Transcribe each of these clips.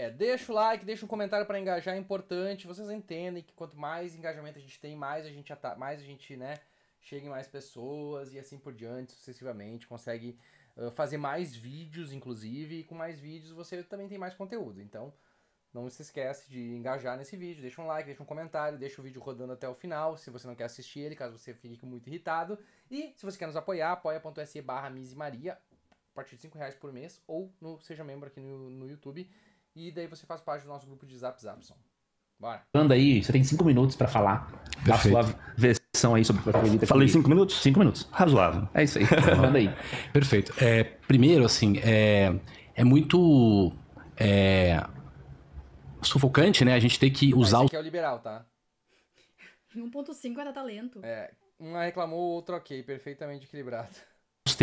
É, deixa o like, deixa um comentário para engajar, é importante. Vocês entendem que quanto mais engajamento a gente tem, mais a gente, mais a gente, né, chega em mais pessoas e assim por diante, sucessivamente, consegue uh, fazer mais vídeos, inclusive, e com mais vídeos você também tem mais conteúdo. Então, não se esquece de engajar nesse vídeo, deixa um like, deixa um comentário, deixa o vídeo rodando até o final, se você não quer assistir ele, caso você fique muito irritado. E se você quer nos apoiar, apoia.se barra Maria, a partir de 5 reais por mês, ou no Seja Membro aqui no, no YouTube, e daí você faz parte do nosso grupo de Zap Zapson. Bora. Manda aí, você tem cinco minutos para falar da sua versão aí sobre o que eu Falei cinco minutos? Cinco minutos, razoável. É isso aí, manda aí. Perfeito. É, primeiro, assim, é, é muito é, sufocante, né? A gente ter que usar... o esse o... é o liberal, tá? 1.5 tá é talento. É, uma reclamou, outro ok, perfeitamente equilibrado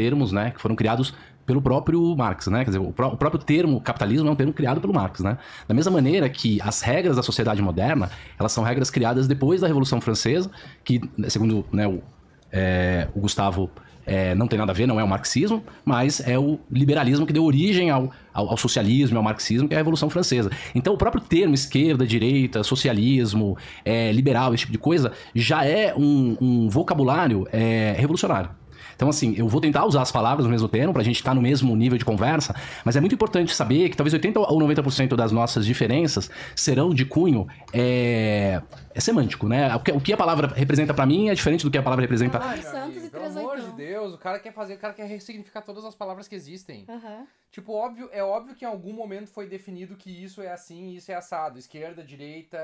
termos, né, que foram criados pelo próprio Marx, né? Quer dizer, o, pró o, próprio termo capitalismo é um termo criado pelo Marx, né? Da mesma maneira que as regras da sociedade moderna, elas são regras criadas depois da Revolução Francesa, que, segundo né, o, é, o Gustavo é, não tem nada a ver, não é o marxismo, mas é o liberalismo que deu origem ao, ao, ao, socialismo, ao marxismo, que é a Revolução Francesa. Então, o próprio termo esquerda, direita, socialismo, é, liberal, esse tipo de coisa, já é um, um vocabulário é, revolucionário. Então, assim, eu vou tentar usar as palavras no mesmo termo pra gente estar tá no mesmo nível de conversa, mas é muito importante saber que talvez 80 ou 90% das nossas diferenças serão de cunho é, é semântico, né? O que, a palavra representa para mim é diferente do que a palavra representa. Ah, Santos e Pelo amor de Deus, o cara quer fazer, o cara quer ressignificar todas as palavras que existem. Uhum. Tipo, óbvio, é óbvio que em algum momento foi definido que isso é assim, isso é assado, esquerda, direita,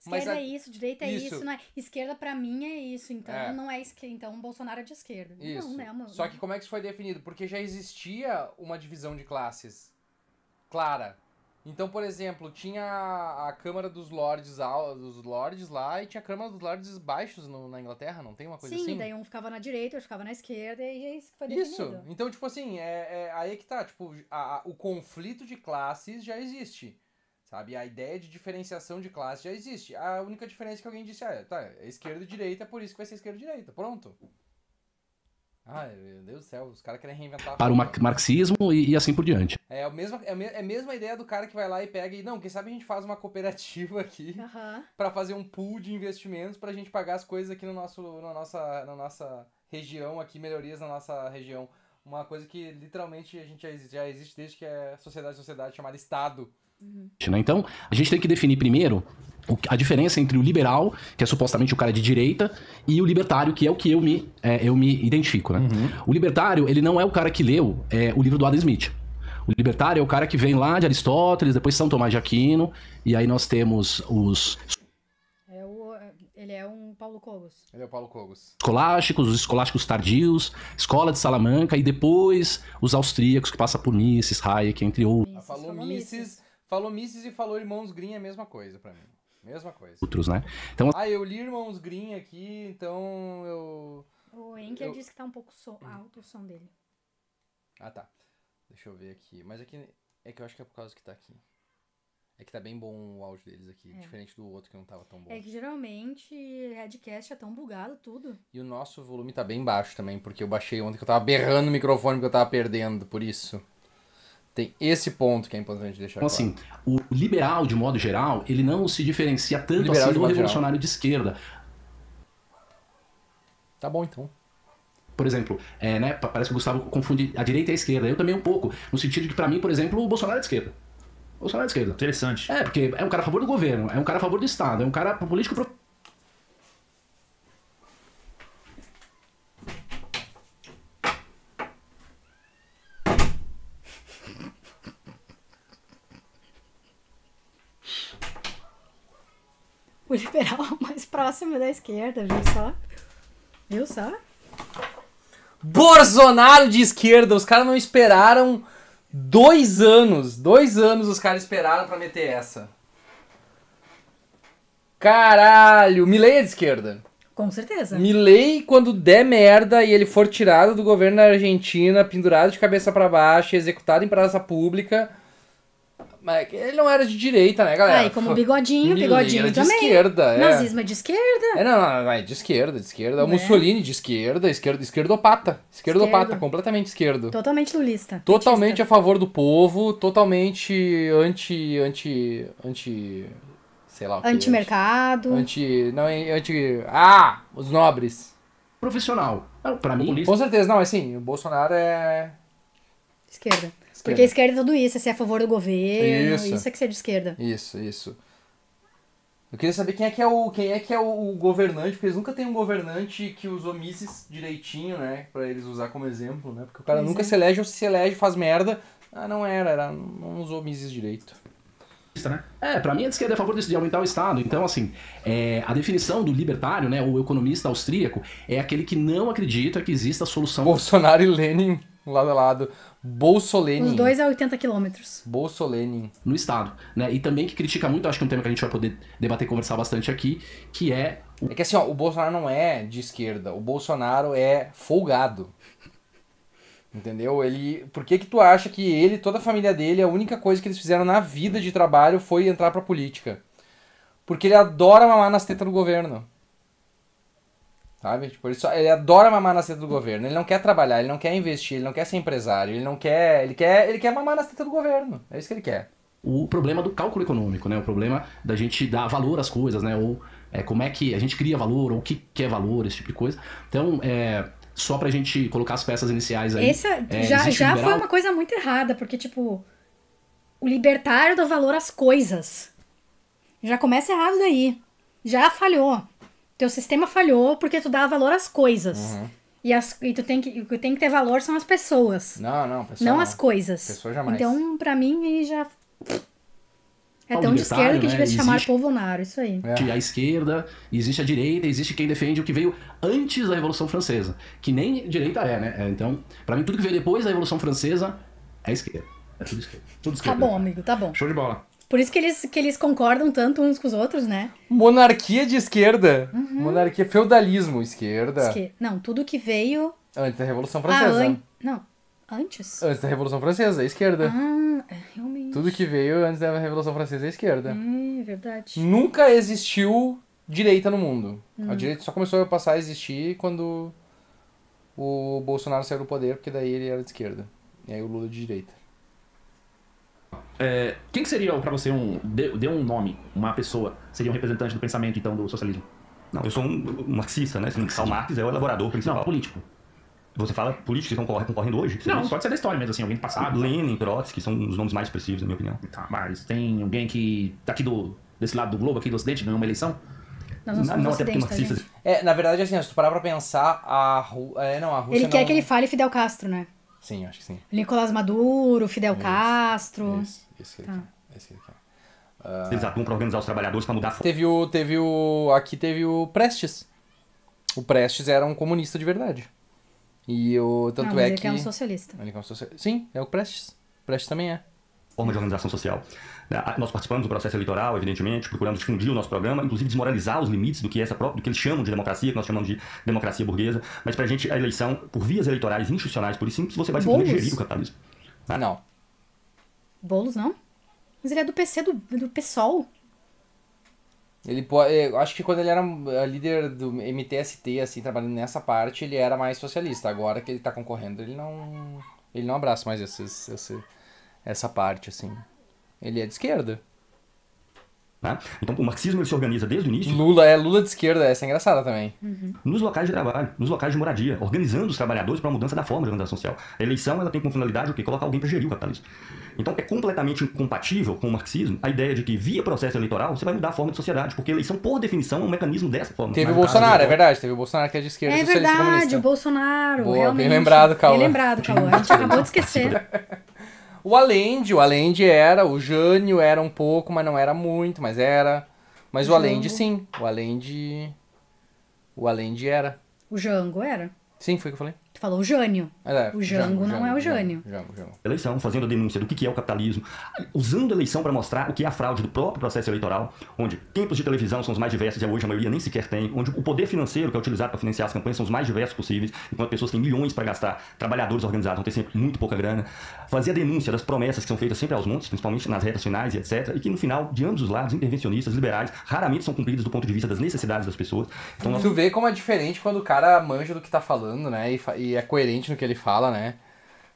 Esquerda a... é isso, direita é isso. isso, não é? Esquerda para mim é isso, então é. não é esquerda. Então Bolsonaro é de esquerda. Isso. Não, né, mano? Só que como é que isso foi definido? Porque já existia uma divisão de classes clara. Então, por exemplo, tinha a Câmara dos Lordes, dos lords lá e tinha a Câmara dos Lordes Baixos no, na Inglaterra, não tem uma coisa Sim, assim? Sim, daí um ficava na direita, outro ficava na esquerda e é isso que foi definido. Isso, então, tipo assim, é, é aí é que tá, tipo, a, a, o conflito de classes já existe. Sabe? A ideia de diferenciação de classe já existe. A única diferença é que alguém disse, ah, tá, é esquerda e direita, por isso que vai ser esquerda e direita. Pronto. Ai, ah, meu Deus do céu, os caras querem reinventar. Para o marxismo e, e, assim por diante. É a, mesma, é, a é me, é a mesma ideia do cara que vai lá e pega e, não, quem sabe a gente faz uma cooperativa aqui uhum. para fazer um pool de investimentos para a gente pagar as coisas aqui no nosso, na, nossa, na nossa região, aqui, melhorias na nossa região. Uma coisa que literalmente a gente já, já existe desde que é sociedade sociedade chamada Estado. Uhum. Né? Então, a gente tem que definir primeiro a diferença entre o liberal, que é supostamente o cara de direita, e o libertário, que é o que eu me, é, eu me identifico. Né? Uhum. O libertário, ele não é o cara que leu é, o livro do Adam Smith. O libertário é o cara que vem lá de Aristóteles, depois São Tomás de Aquino, e aí nós temos os. É ele é um Paulo Cogos. Ele é o Paulo Cogos. Escolásticos, os escolásticos tardios, Escola de Salamanca, e depois os austríacos, que passa por Mises, Hayek, entre outros. Ela falou Mises Falou Mrs. e falou Irmãos Green é a mesma coisa para mim. Mesma coisa. Outros, né? Então... Ah, eu li Irmãos Green aqui, então eu... O Enker eu... disse que tá um pouco so... alto o som dele. Ah, tá. Deixa eu ver aqui. Mas aqui é, é que eu acho que é por causa que tá aqui. É que tá bem bom o áudio deles aqui, é. diferente do outro que não tava tão bom. É que geralmente headcast é tão bugado tudo. E o nosso volume tá bem baixo também, porque eu baixei ontem que eu tava berrando o microfone que eu tava perdendo, por isso. Tem esse ponto que é importante deixar então, assim, claro. assim, o liberal, de modo geral, ele não se diferencia tanto liberal, assim do revolucionário geral. de esquerda. Tá bom, então. Por exemplo, é, né, parece que o Gustavo confunde a direita e a esquerda. Eu também um pouco. No sentido de que, para mim, por exemplo, o Bolsonaro é de esquerda. O Bolsonaro é de esquerda. Interessante. É, porque é um cara a favor do governo, é um cara a favor do Estado, é um cara político máximo da esquerda, viu só? Viu só? Bolsonaro de esquerda, os caras não esperaram dois anos. Dois anos os caras esperaram para meter essa. Caralho, Milei é de esquerda. Com certeza. Milei, quando der merda e ele for tirado do governo da Argentina, pendurado de cabeça para baixo, executado em praça pública, mas é ele não era de direita, né, galera? Aí, ah, como bigodinho, bigodinho ele era também. de esquerda, é. Nazismo é de esquerda. É, não, não, não, é de esquerda, de esquerda. O é. Mussolini de esquerda, esquerda, esquerdopata. Esquerdopata, Esquerdo. completamente esquerdo. Totalmente lulista. Totalmente petista. a favor do povo, totalmente anti. anti. anti. sei lá. Antimercado. Anti. não, anti. Ah! Os nobres. Profissional. Para mim, Com certeza, não, é assim, o Bolsonaro é. Esquerda. Esquerda. Porque a esquerda é tudo isso, você é a favor do governo, isso. isso é que você é de esquerda. Isso, isso. Eu queria saber quem é que é o, quem é, que é o, governante, porque eles nunca têm um governante que usou Mises direitinho, né? Pra eles usar como exemplo, né? Porque o cara nunca é. se elege ou se elege, faz merda. Ah, não era, era não usou Mises direito. Né? É, para mim a esquerda é a favor disso, de aumentar o Estado. Então, assim, é, a definição do libertário, né, o economista austríaco, é aquele que não acredita que exista a solução. Bolsonaro e Lenin lado a lado. Bolsolenin. Os dois a 80 quilômetros. Bolsolenin. No Estado, né? E também que critica muito, acho que é um tema que a gente vai poder debater e conversar bastante aqui, que é... O... É que assim, ó, o Bolsonaro não é de esquerda, o Bolsonaro é folgado. Entendeu? Ele. Por que, que tu acha que ele, toda a família dele, a única coisa que eles fizeram na vida de trabalho foi entrar pra política? Porque ele adora mamar nas tetas do governo. Sabe? Tipo, ele, só, ele adora mamar na seta do governo. Ele não quer trabalhar, ele não quer investir, ele não quer ser empresário, ele não quer. Ele quer, ele quer mamar na seta do governo. É isso que ele quer. O problema do cálculo econômico, né? O problema da gente dar valor às coisas, né? Ou é, como é que a gente cria valor, ou o que, quer é valor, esse tipo de coisa. Então, é, só pra gente colocar as peças iniciais aí. Essa é, já, já foi uma coisa muito errada, porque, tipo, o libertário dá valor às coisas. Já começa errado daí. Já falhou. Teu sistema falhou porque tu dá valor às coisas. Uhum. E, as, e tu tem que, o que tem que ter valor são as pessoas. Não, não, pessoa não, não. as coisas. Pessoa jamais. Então, pra mim, aí já. É tão de esquerda que né? devia se chamar existe... Polvonaro, isso aí. É. A esquerda, existe a direita, existe quem defende o que veio antes da Revolução Francesa. Que nem direita é, né? É, então, para mim, tudo que veio depois da Revolução Francesa é esquerda. É tudo esquerda. Tudo tá esquerda. Tá bom, amigo, tá bom. Show de bola. Por isso que eles, que eles concordam tanto uns com os outros, né? Monarquia de esquerda. Uhum. Monarquia, feudalismo, esquerda. Esque... Não, tudo que veio. Antes da Revolução ah, Francesa. Ah, an... Não, antes? Antes da Revolução Francesa, é esquerda. Ah, é, realmente. Tudo que veio antes da Revolução Francesa é esquerda. Hum, é verdade. Nunca existiu direita no mundo. Hum. A direita só começou a passar a existir quando o Bolsonaro saiu do poder, porque daí ele era de esquerda. E aí o Lula de direita. É, quem que seria para você um. Dê, dê, um nome, uma pessoa, seria um representante do pensamento, então, do socialismo? Não, eu sou um marxista, né? Assim, Sim, Karl Marx é o elaborador principal. Não, político. Você fala políticos que estão concorrendo hoje? Não, pode ser da história mesmo, assim, alguém do passado. Lenin, Trotsky, são os nomes mais expressivos, na minha opinião. Tá, mas tem alguém que tá aqui do, desse lado do globo, aqui do ocidente, ganhou uma eleição? não, não, não até porque tá, É, na verdade, assim, se tu parar pra pensar, a ru é, não, a Rússia Ele não... quer que ele fale Fidel Castro, né? Sim, acho que sim. Nicolás Maduro, Fidel isso, Castro. Isso, isso que ele tá. Uh... Eles ah, atuam pra organizar os trabalhadores para mudar a teve o teve o aqui teve o Prestes o Prestes era um comunista de verdade e o tanto Não, ah, mas é ele que é um socialista ele é um socialista sim é o Prestes o Prestes também é forma de organização social. Né? Ah, nós participamos do processo eleitoral, evidentemente, procuramos difundir o nosso programa, inclusive desmoralizar os limites do que, é essa própria, do que eles chamam de democracia, que nós chamamos de democracia burguesa. Mas para a gente, a eleição, por vias eleitorais institucionais, por isso você vai simplesmente gerir o capitalismo. Né? não. Boulos não? Mas ele é do PC, do, do PSOL. Ele pode. É, acho que quando ele era é, líder do MTST, assim, trabalhando nessa parte, ele era mais socialista. Agora que ele está concorrendo, ele não. Ele não abraça mais esses, esses essa parte, assim. Ele é de esquerda. Tá? Então, o marxismo ele se organiza desde o início. Lula é Lula de esquerda, essa é engraçada também. Uhum. Nos locais de trabalho, nos locais de moradia, organizando os trabalhadores para a mudança da forma de organização social. A eleição ela tem como finalidade o quê? Colocar alguém para gerir o capitalismo. Então, é completamente incompatível com o marxismo a ideia de que, via processo eleitoral, você vai mudar a forma de sociedade, porque eleição, por definição, é um mecanismo dessa forma. Teve o Bolsonaro, é verdade, teve o Bolsonaro que é de esquerda. É verdade, o Bolsonaro. Boa, realmente. bem lembrado, Cauã. Bem lembrado, Cauã. A gente acabou de esquecer. O Allende, o Allende era, o Jânio era um pouco, mas não era muito, mas era. Mas o, o Allende sim, o Allende... O Allende era. O Jango era? Sim, foi o que eu falei. Tu falou o Jânio. É, é o Jango, Jango não Jango, é o Jânio. Jango, Jango, Eleição, fazendo a denúncia do que é o capitalismo, usando a eleição para mostrar o que é a fraude do próprio processo eleitoral, onde tempos de televisão são os mais diversos e hoje a maioria nem sequer tem, onde o poder financeiro que é utilizado para financiar as campanhas são os mais diversos possíveis, enquanto pessoas têm milhões para gastar, trabalhadores organizados vão ter sempre muito pouca grana, fazia denúncia das promessas que são feitas sempre aos montes, principalmente nas retas finais e etc., e que no final, de ambos os lados, intervencionistas, liberais, raramente são cumpridas do ponto de vista das necessidades das pessoas. Então, tu vê como é diferente quando o cara manja do que tá falando, né? E, e é coerente no que ele fala, né?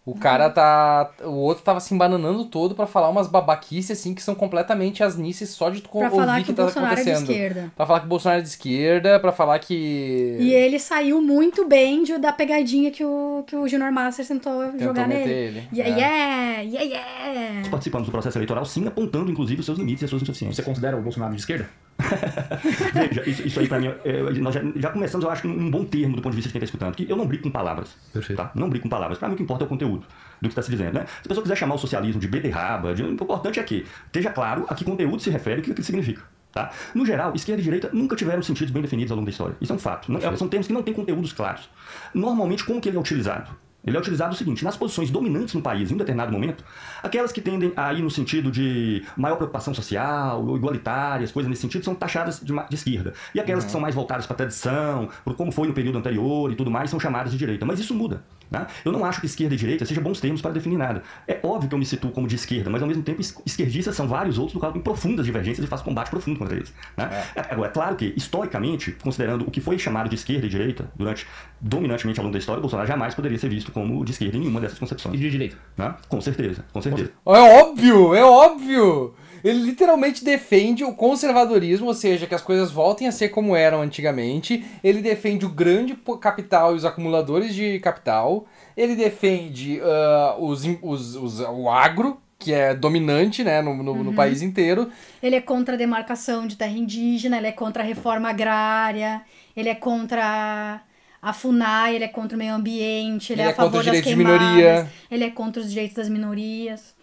O cara tá. O outro tava se embananando todo para falar umas babaquices, assim, que são completamente asnices só de tu pra ouvir falar que, que tá Bolsonaro acontecendo. É de esquerda. Pra falar que o Bolsonaro é de esquerda, pra falar que. E ele saiu muito bem de, da pegadinha que o, que o Junior Master tentou, tentou jogar nele. Ele. Yeah, é. yeah, yeah, yeah. Participamos do processo eleitoral, sim, apontando, inclusive, os seus limites e as suas insuficiências. Você considera o Bolsonaro de esquerda? Veja, isso, isso, aí para mim, é, é, nós já, já, começamos, eu acho, um bom termo do ponto de vista de quem está escutando, que eu não brico com palavras. Perfeito. Tá? Não brico com palavras. Para mim o que importa é o conteúdo do que está se dizendo. Né? Se a pessoa quiser chamar o socialismo de beterraba, de, o importante é que esteja claro a que conteúdo se refere e o que aquilo significa. Tá? No geral, esquerda e direita nunca tiveram sentidos bem definidos ao longo da história. Isso é um fato. Não, são termos que não têm conteúdos claros. Normalmente, como que ele é utilizado? Ele é utilizado o seguinte: nas posições dominantes no país, em um determinado momento, aquelas que tendem a ir no sentido de maior preocupação social, igualitárias, coisas nesse sentido, são taxadas de, de esquerda. E aquelas uhum. que são mais voltadas para a tradição, para como foi no período anterior e tudo mais, são chamadas de direita. Mas isso muda. Né? Eu não acho que esquerda e direita sejam bons termos para definir nada. É óbvio que eu me situo como de esquerda, mas ao mesmo tempo esquerdistas são vários outros do qual tenho profundas divergências e faço combate profundo contra eles. Né? É. é. Agora, é claro que, historicamente, considerando o que foi chamado de esquerda e direita durante dominantemente ao longo da história, Bolsonaro jamais poderia ser visto como de esquerda em nenhuma dessas concepções. E de direita. Né? Com certeza, com certeza. É óbvio, é óbvio! Ele literalmente defende o conservadorismo, ou seja, que as coisas voltem a ser como eram antigamente. Ele defende o grande capital e os acumuladores de capital. Ele defende uh, os, os, os, o agro, que é dominante né, no, no, uhum. no, país inteiro. Ele é contra a demarcação de terra indígena, ele é contra a reforma agrária, ele é contra a FUNAI, ele é contra o meio ambiente, ele, ele é a é favor das queimadas, ele é contra os direitos das minorias.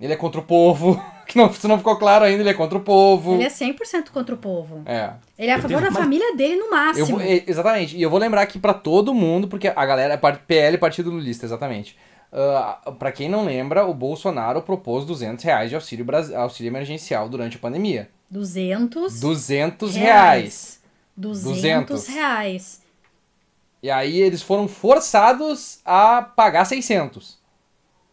Ele é contra o povo. Que não, se não ficou claro ainda, ele é contra o povo. Ele é 100% contra o povo. É. Ele é a favor tenho... da Mas... família dele no máximo. Vou... exatamente. E eu vou lembrar aqui para todo mundo, porque a galera é PL Partido Lulista, exatamente. Uh, ah, para quem não lembra, o Bolsonaro propôs 200 reais de auxílio, auxílio emergencial durante a pandemia. 200? 200 reais. reais. 200, 200 reais. E aí eles foram forçados a pagar 600.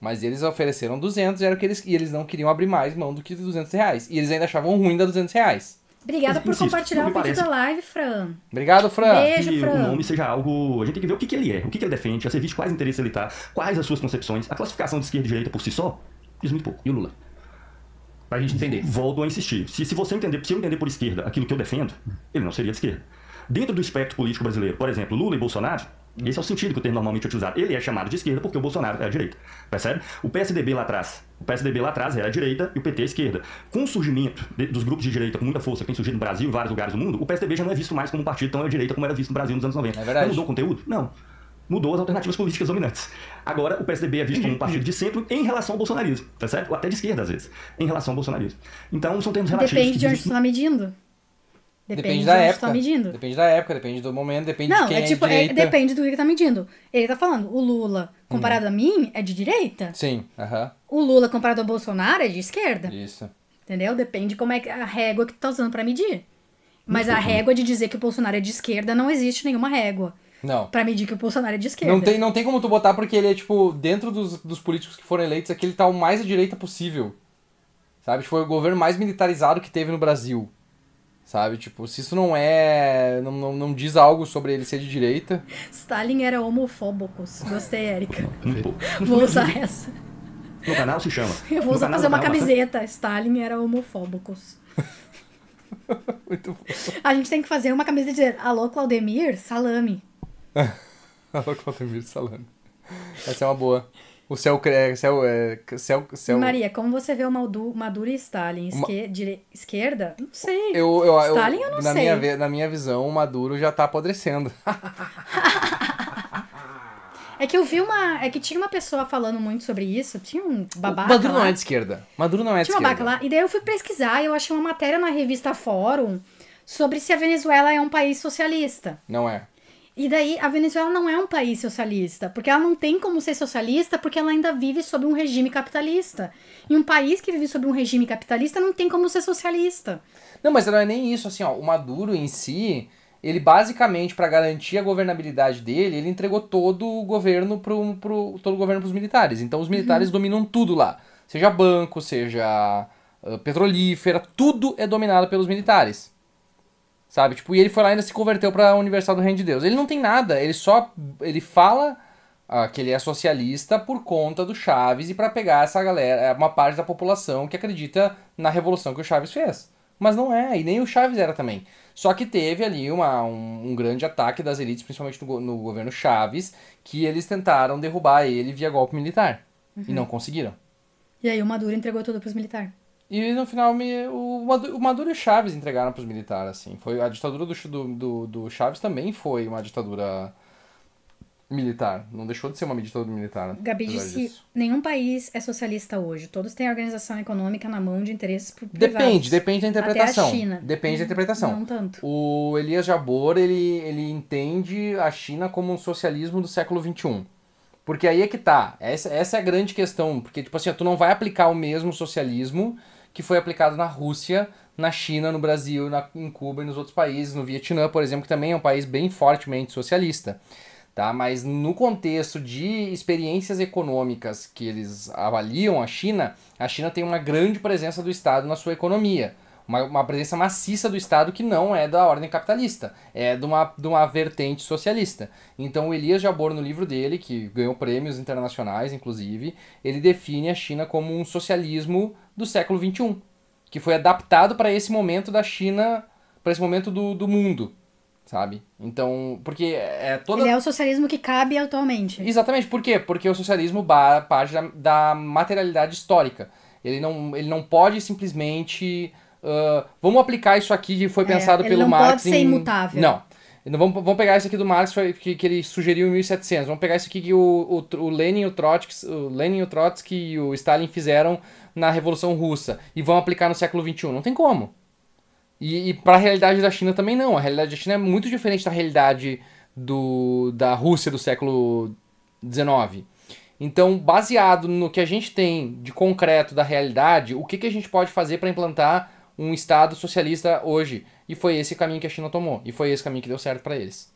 Mas eles ofereceram 200 era que eles, e eles não queriam abrir mais mão do que 200 reais. E eles ainda achavam ruim da 200 reais. Obrigada por Insisto, compartilhar o vídeo da live, Fran. Obrigado, Fran. Beijo, que Fran. o nome seja algo... A gente tem que ver o que, que ele é, o que, que ele defende, a serviço quais interesses ele está, quais as suas concepções. A classificação de esquerda e direita por si só diz muito pouco. E o Lula? a gente entender. Volto a insistir. Se, se você entender, se eu entender por esquerda aquilo que eu defendo, ele não seria de esquerda. Dentro do espectro político brasileiro, por exemplo, Lula e Bolsonaro, esse é o sentido que o termo normalmente é utilizado. Ele é chamado de esquerda porque o Bolsonaro é a direita. Percebe? O PSDB lá atrás. O PSDB lá atrás era a direita e o PT a esquerda. Com o surgimento de, dos grupos de direita com muita força que tem surgido no Brasil e vários lugares do mundo, o PSDB já não é visto mais como um partido tão à direita como era visto no Brasil nos anos 90. É não mudou o conteúdo? Não mudou as alternativas políticas dominantes. Agora, o PSDB é visto como um partido de centro em relação ao bolsonarismo, tá certo? Ou até de esquerda, às vezes, em relação ao bolsonarismo. Então, são termos relativos. Depende de onde você está medindo. Depende, depende, da de época. Tá medindo. Depende da época, depende do momento, depende não, de quem é, é tipo, é direita. Não, é, depende do que ele tá medindo. Ele tá falando, o Lula, comparado hum. a mim, é de direita. Sim, aham. Uh -huh. O Lula, comparado ao Bolsonaro, é de esquerda. Isso. Entendeu? Depende como é a régua que tu tá usando para medir. Mas a né? régua de dizer que o Bolsonaro é de esquerda não existe nenhuma régua. Não. Pra medir que o Bolsonaro é de esquerda. Não tem, não tem como tu botar porque ele é, tipo, dentro dos, dos políticos que foram eleitos, é que ele tá o mais à direita possível. Sabe? Tipo, foi o governo mais militarizado que teve no Brasil. Sabe? Tipo, se isso não é. Não, não, não diz algo sobre ele ser de direita. Stalin era homofóbicos. Gostei, Erika. Vou usar essa. No canal se chama. Eu vou usar fazer uma camiseta. Stalin era homofóbicos. Muito bom. A gente tem que fazer uma camisa de Alô, Claudemir, salame. Alô, Claudemir Salame. Essa é uma boa. O céu, é, céu, é, céu, céu... Maria, como você vê o Maduro, Maduro e Stalin? Esque... Ma... Dire... Esquerda? Não sei. Eu, eu, Stalin eu, eu não na sei. Minha, na minha visão, o Maduro já tá apodrecendo. é que eu vi uma. É que tinha uma pessoa falando muito sobre isso. Tinha um babaca. O Maduro lá. não é de esquerda. Maduro não é de esquerda. Tinha um babaca lá. E daí eu fui pesquisar e eu achei uma matéria na revista Fórum sobre se a Venezuela é um país socialista. Não é. E daí a Venezuela não é um país socialista, porque ela não tem como ser socialista porque ela ainda vive sob um regime capitalista. E um país que vive sob um regime capitalista não tem como ser socialista. Não, mas não é nem isso, assim, ó, o Maduro em si, ele basicamente para garantir a governabilidade dele, ele entregou todo o governo pro, pro todo o governo pros militares. Então os militares uhum. dominam tudo lá, seja banco, seja uh, petrolífera, tudo é dominado pelos militares. Sabe? Tipo, e ele foi lá e ainda se converteu para a Universal do Reino de Deus. Ele não tem nada, ele só. Ele fala ah, que ele é socialista por conta do Chaves e para pegar essa galera, é, uma parte da população que acredita na revolução que o Chaves fez. Mas não é, e nem o Chaves era também. Só que teve ali uma, um, um grande ataque das elites, principalmente no, no, governo Chaves, que eles tentaram derrubar ele via golpe militar. Uhum. E não conseguiram. E aí o Maduro entregou tudo pros militares. E no final me, o, o Maduro e o Chaves entregaram para os militares, assim. Foi, a ditadura do, do, do Chaves também foi uma ditadura militar. Não deixou de ser uma ditadura militar. Né? Gabi disse: nenhum país é socialista hoje. Todos têm a organização econômica na mão de interesses privados. Depende, depende da interpretação. Até a China. Depende hum, da interpretação. Não tanto. O Elias Jabor, ele, ele entende a China como um socialismo do século XXI. Porque aí é que tá. Essa, essa é a grande questão. Porque, tipo assim, tu não vai aplicar o mesmo socialismo que foi aplicado na Rússia, na China, no Brasil, na, em Cuba e nos outros países, no Vietnã, por exemplo, que também é um país bem fortemente socialista. Tá? Mas no contexto de experiências econômicas que eles avaliam a China, a China tem uma grande presença do Estado na sua economia. Uma, uma presença maciça do Estado que não é da ordem capitalista, é de uma, de uma vertente socialista. Então, o Elias Jabor, no livro dele, que ganhou prêmios internacionais, inclusive, ele define a China como um socialismo do século XXI, que foi adaptado para esse momento da China, para esse momento do, do mundo, sabe? Então, porque é, é toda... Ele é o socialismo que cabe atualmente. Exatamente, por quê? Porque o socialismo parte da, da materialidade histórica. Ele não, ele não pode simplesmente ah, vamos aplicar isso aqui que foi é, pensado pelo Marx. Não pode ser imutável. Não. Vamos, vamos pegar isso aqui do Marx que, que ele sugeriu em 1700. Vamos pegar isso aqui que o, o, o, Lenin, o, Trotsky, o Lenin, o Trotsky e o Stalin fizeram na Revolução Russa e vão aplicar no século XXI. Não tem como. E, e para a realidade da China também não. A realidade da China é muito diferente da realidade do, da Rússia do século XIX. Então, baseado no que a gente tem de concreto da realidade, o que, que a gente pode fazer para implantar um Estado socialista hoje. E foi esse caminho que a China tomou. E foi esse caminho que deu certo para eles.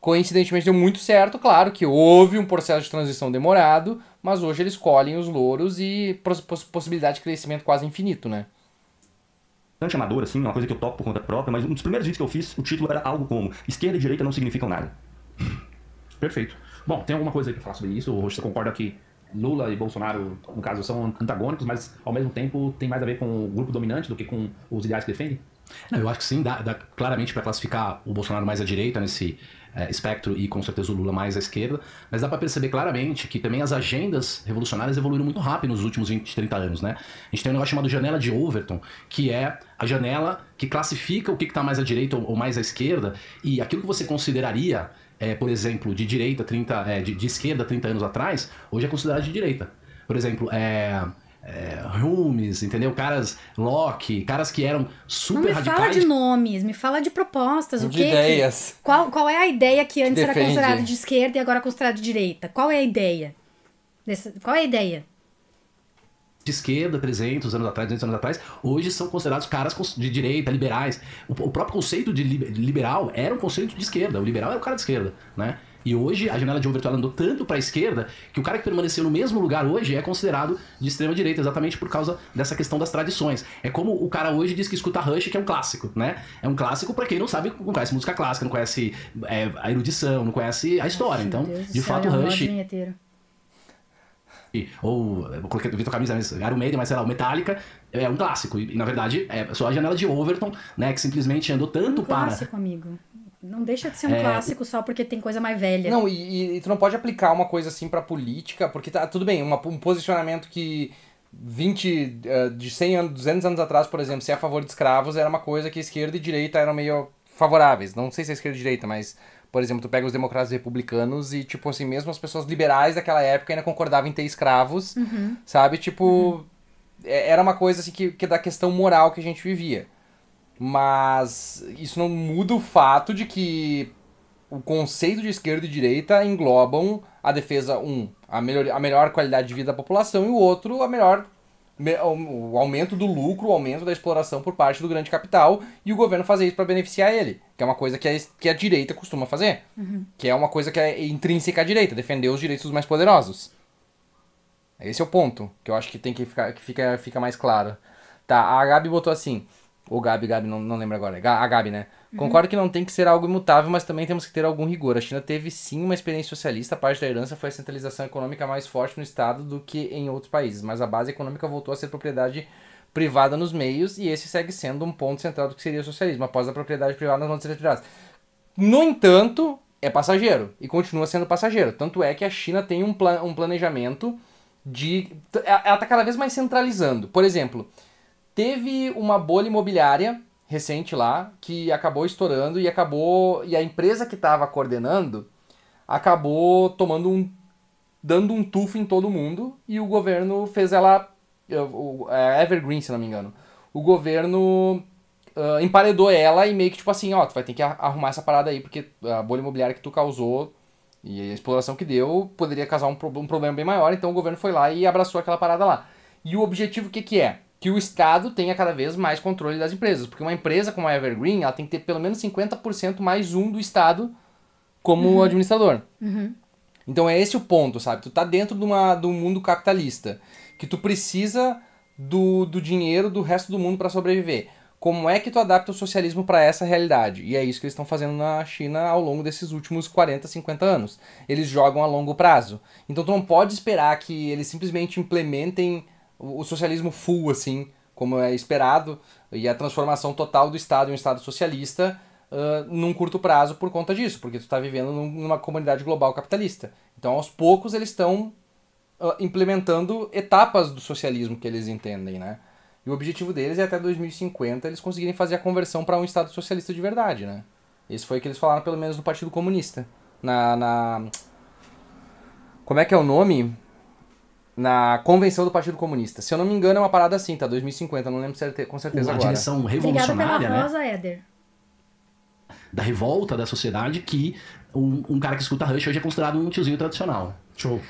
Coincidentemente deu muito certo, claro que houve um processo de transição demorado, mas hoje eles colhem os louros e possibilidade de crescimento quase infinito, né? Tanto amador, assim, uma coisa que eu topo por conta própria, mas um dos primeiros vídeos que eu fiz, o título era algo como Esquerda e Direita não significam nada. Perfeito. Bom, tem alguma coisa aí eu falar sobre isso? Ou você concorda que Lula e Bolsonaro, no caso, são antagônicos, mas ao mesmo tempo tem mais a ver com o grupo dominante do que com os ideais que defendem. Não, eu acho que sim, dá, dá claramente para classificar o Bolsonaro mais à direita nesse é, espectro e com certeza o Lula mais à esquerda, mas dá para perceber claramente que também as agendas revolucionárias evoluíram muito rápido nos últimos 20, 30 anos. Né? A gente tem um negócio chamado janela de Overton, que é a janela que classifica o que está mais à direita ou, ou mais à esquerda, e aquilo que você consideraria é, por exemplo, de direita, 30, é, de, de, esquerda 30 anos atrás, hoje é considerado de direita. Por exemplo, é, é, Rumes, entendeu? Caras Locke, caras que eram super Não me radicais. fala de nomes, me fala de propostas, de o quê? ideias. Que, qual, qual é a ideia que antes que era considerada de esquerda e agora é considerada de direita? Qual é a ideia? Desse, qual é a ideia? de esquerda 300 anos atrás, 200 anos atrás, hoje são considerados caras de direita, liberais. O, o próprio conceito de liberal era um conceito de esquerda. O liberal era é o cara de esquerda, né? E hoje a janela de virtual andou tanto para a esquerda que o cara que permaneceu no mesmo lugar hoje é considerado de extrema direita, exatamente por causa dessa questão das tradições. É como o cara hoje diz que escuta Rush, que é um clássico, né? É um clássico para quem não sabe, não conhece música clássica, não conhece é, a erudição, não conhece a história. então, de fato, Rush ou Vitor Camisa, Iron Maiden, mas sei lá, o Metallica, é um clássico. E, na verdade, é só a janela de Overton, né, que simplesmente andou tanto um para... clássico, amigo. Não deixa de ser um é... clássico só porque tem coisa mais velha. Não, e, e, tu não pode aplicar uma coisa assim pra política, porque tá tudo bem, uma, um posicionamento que 20, uh, eh, de 100 anos, 200 anos atrás, por exemplo, ser a favor de escravos era uma coisa que esquerda e direita eram meio favoráveis. Não sei se é esquerda e direita, mas por exemplo, tu pega os democratas e republicanos e, tipo assim, mesmo as pessoas liberais daquela época ainda concordavam em ter escravos, uhum. sabe? Tipo, uhum. É, era uma coisa assim que, que é da questão moral que a gente vivia. Mas isso não muda o fato de que o conceito de esquerda e direita englobam a defesa, um, a melhor, a melhor qualidade de vida da população, e o outro, a melhor o aumento do lucro, o aumento da exploração por parte do grande capital e o governo fazer isso para beneficiar ele, que é uma coisa que a, que a direita costuma fazer, uhum. que é uma coisa que é intrínseca à direita, defender os direitos dos mais poderosos. Esse é o ponto que eu acho que tem que ficar que fica, fica mais claro. Tá, a Gabi botou assim, ou Gabi, Gabi, não, não lembro agora, a Gabi, né? Uhum. Concordo que não tem que ser algo imutável, mas também temos que ter algum rigor. A China teve sim uma experiência socialista, parte da herança foi a centralização econômica mais forte no Estado do que em outros países, mas a base econômica voltou a ser propriedade privada nos meios e esse segue sendo um ponto central do que seria o socialismo, após a propriedade privada nas mãos das No entanto, é passageiro e continua sendo passageiro. Tanto é que a China tem um, um planejamento de. Ela está cada vez mais centralizando. Por exemplo, teve uma bolha imobiliária recente lá que acabou estourando e acabou e a empresa que estava coordenando acabou tomando um dando um tufo em todo mundo e o governo fez ela eh, é, Evergreen se não me engano o governo uh, emparedou ela e meio que tipo assim ó tu vai ter que arrumar essa parada aí porque a bolha imobiliária que tu causou e a exploração que deu poderia causar um, um problema bem maior então o governo foi lá e abraçou aquela parada lá e o objetivo o que que é que o Estado tenha cada vez mais controle das empresas. Porque uma empresa como a Evergreen, ela tem que ter pelo menos 50% mais um do Estado como uhum. administrador. Uhum. Então é esse o ponto, sabe? Tu tá dentro de, uma, de um mundo capitalista, que tu precisa do, do dinheiro do resto do mundo para sobreviver. Como é que tu adapta o socialismo para essa realidade? E é isso que eles estão fazendo na China ao longo desses últimos 40, 50 anos. Eles jogam a longo prazo. Então tu não pode esperar que eles simplesmente implementem o, socialismo full, assim, como é esperado, e a transformação total do Estado em um Estado socialista uh, num curto prazo por conta disso, porque tu está vivendo numa comunidade global capitalista. Então, aos poucos, eles estão uh, ah, implementando etapas do socialismo que eles entendem, né? E o objetivo deles é até 2050 eles conseguirem fazer a conversão para um Estado socialista de verdade, né? Isso foi o que eles falaram, pelo menos, no Partido Comunista. Na, na... Como é que é o nome? na convenção do Partido Comunista. Se eu não me engano, é uma parada assim, tá? 2050, não lembro certe com certeza uma agora. É uma direção revolucionária, Obrigada pela Rosa, né? Éder. Da revolta da sociedade que um, um cara que escuta Rush hoje é considerado um tiozinho tradicional.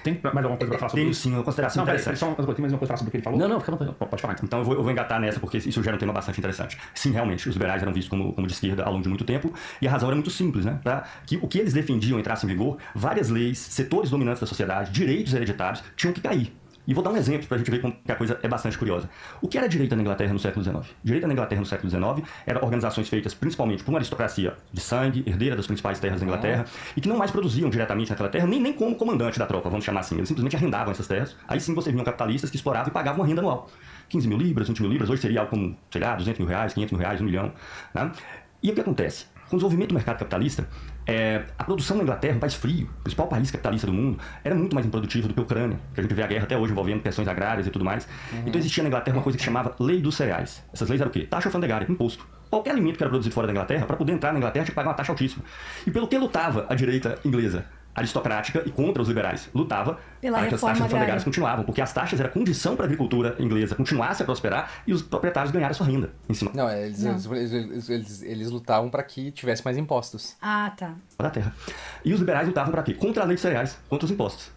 Tem mais alguma coisa pra falar sobre tem, isso? Sim, uma consideração não, interessante. Peraí, só, tem mais uma coisa pra falar sobre o que ele falou? Não, não, fica Pode falar. Então, então eu, vou, eu vou, engatar nessa, porque isso gera um tema bastante interessante. Sim, realmente, os liberais eram vistos como, como de esquerda ao longo de muito tempo, e a razão era muito simples, né? Pra que o que eles defendiam entrasse em vigor, várias leis, setores dominantes da sociedade, direitos hereditários, tinham que cair. E vou dar um exemplo para a gente ver como que a coisa é bastante curiosa. O que era a direita na Inglaterra no século XIX? direita na Inglaterra no século XIX era organizações feitas principalmente por uma aristocracia de sangue, herdeira das principais terras da Inglaterra, ah. e que não mais produziam diretamente naquela terra, nem, nem como comandante da tropa, vamos chamar assim. Eles simplesmente arrendavam essas terras. Aí sim você vinha capitalistas que exploravam e pagavam uma renda anual. 15 mil libras, 20 mil libras, hoje seria algo como, sei lá, 200 mil reais, 500 mil reais, 1 milhão. Né? E o que acontece? Com o desenvolvimento do mercado capitalista, é, a produção na Inglaterra, um país frio, principal país capitalista do mundo, era muito mais improdutiva do que a Ucrânia, que a gente vê a guerra até hoje envolvendo questões agrárias e tudo mais. Uhum. Então existia na Inglaterra uma coisa que chamava lei dos cereais. Essas leis eram o quê? Taxa alfandegária, imposto. Qualquer alimento que era produzido fora da Inglaterra, para poder entrar na Inglaterra, tinha que pagar uma taxa altíssima. E pelo que lutava a direita inglesa? aristocrática e contra os liberais lutava Pela para que as taxas alfandegárias continuavam, porque as taxas era condição para a agricultura inglesa continuasse a prosperar e os proprietários ganharem sua renda em cima. Não, eles, Não. eles, eles, eles, eles lutavam para que tivesse mais impostos. Ah, tá. a terra. E os liberais lutavam para quê? Contra a lei de cereais, contra os impostos.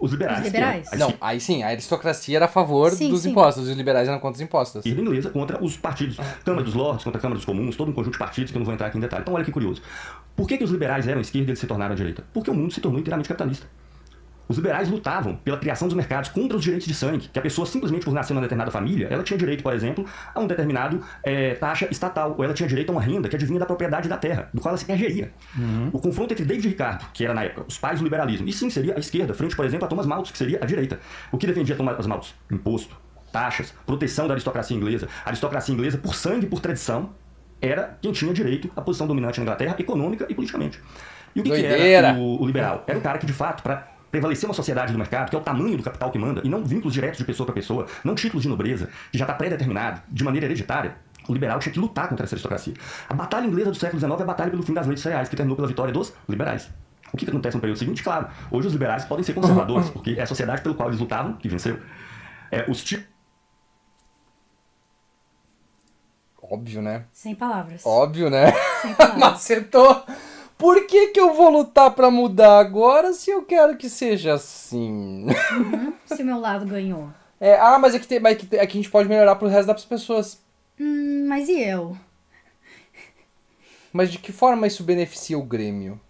Os liberais. Os liberais. Né? não, aí sim, a aristocracia era a favor sim, dos sim. impostos, os liberais eram contra os impostos. E a inglesa contra os partidos. Ah. Câmara dos Lords, contra a Câmara dos Comuns, todo um conjunto de partidos que eu não vou entrar aqui em detalhe. Então olha que curioso. Por que, que os liberais eram esquerda e eles se tornaram direita? Porque o mundo se tornou inteiramente capitalista. Os liberais lutavam pela criação dos mercados contra os direitos de sangue, que a pessoa, simplesmente por nascer numa determinada família, ela tinha direito, por exemplo, a um determinado é, taxa estatal, ou ela tinha direito a uma renda que adivinha da propriedade da terra, do qual ela se pergeria. Uhum. O confronto entre David Ricardo, que era na época os pais do liberalismo, e sim seria a esquerda, frente, por exemplo, a Thomas Malthus, que seria a direita. O que defendia Thomas Malthus? Imposto, taxas, proteção da aristocracia inglesa. A aristocracia inglesa, por sangue e por tradição, era quem tinha direito à posição dominante na Inglaterra, econômica e politicamente. E o que, que era o, o liberal? Era o cara que, de fato, para prevalecer uma sociedade do mercado, que é o tamanho do capital que manda, e não vínculos diretos de pessoa para pessoa, não títulos de nobreza, que já está pré-determinado de maneira hereditária, o liberal tinha que lutar contra essa aristocracia. A batalha inglesa do século XIX é a batalha pelo fim das leis reais que terminou pela vitória dos liberais. O que acontece no período seguinte? Claro, hoje os liberais podem ser conservadores, porque é a sociedade pelo qual eles lutavam que venceu. É, os tipos. Óbvio, né? Sem palavras. Óbvio, né? Sem palavras. Macetou! Por que, que eu vou lutar para mudar agora se eu quero que seja assim? Uhum, se meu lado ganhou. É, ah, mas é que, tem, mas é que, é que a gente pode melhorar pro resto das pessoas. Hum, mas e eu? Mas de que forma isso beneficia o Grêmio?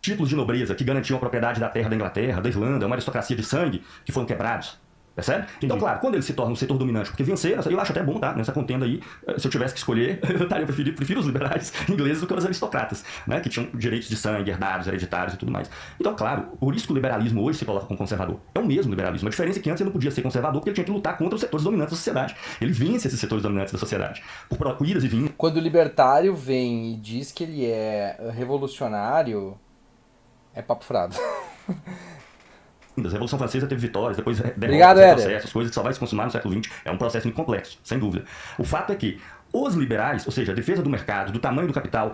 Títulos de nobreza que garantiam a propriedade da terra da Inglaterra, da Irlanda, uma aristocracia de sangue, que foram quebrados. Percebe? Tá então, Entendi. Então, claro, quando ele se torna um setor dominante, porque vencer, eu acho até bom, tá? Nessa contenda aí, eh, se eu tivesse que escolher, eu, taria, prefiro, os liberais ingleses do que os aristocratas, né? Que tinham direitos de sangue, herdados, hereditários e tudo mais. Então, claro, o risco liberalismo hoje se coloca como conservador. É o mesmo liberalismo. A diferença é que antes ele não podia ser conservador porque ele tinha que lutar contra os setores dominantes da sociedade. Ele vence esses setores dominantes da sociedade. Por, procuras e vinhas. Quando o libertário vem e diz que ele é revolucionário, é papo furado. A Revolução Francesa teve vitórias, depois derrotas, processos, coisas que só vai se consumar no século XX. É um processo muito complexo, sem dúvida. O fato é que os liberais, ou seja, a defesa do mercado, do tamanho do capital,